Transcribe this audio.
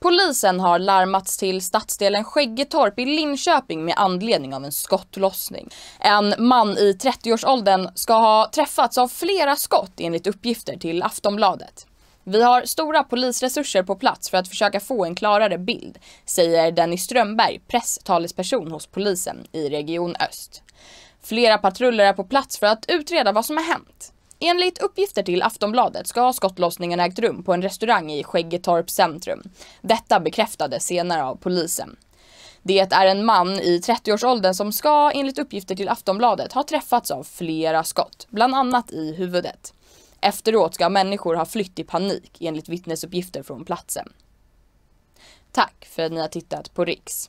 Polisen har larmats till stadsdelen Skäggetorp i Linköping med anledning av en skottlossning. En man i 30-årsåldern ska ha träffats av flera skott enligt uppgifter till Aftonbladet. Vi har stora polisresurser på plats för att försöka få en klarare bild, säger Dennis Strömberg, presstalesperson hos polisen i Region Öst. Flera patruller är på plats för att utreda vad som har hänt. Enligt uppgifter till Aftonbladet ska skottlossningen ägt rum på en restaurang i Skäggetorp centrum. Detta bekräftades senare av polisen. Det är en man i 30-årsåldern som ska, enligt uppgifter till Aftonbladet, ha träffats av flera skott, bland annat i huvudet. Efteråt ska människor ha flytt i panik, enligt vittnesuppgifter från platsen. Tack för att ni har tittat på Riks.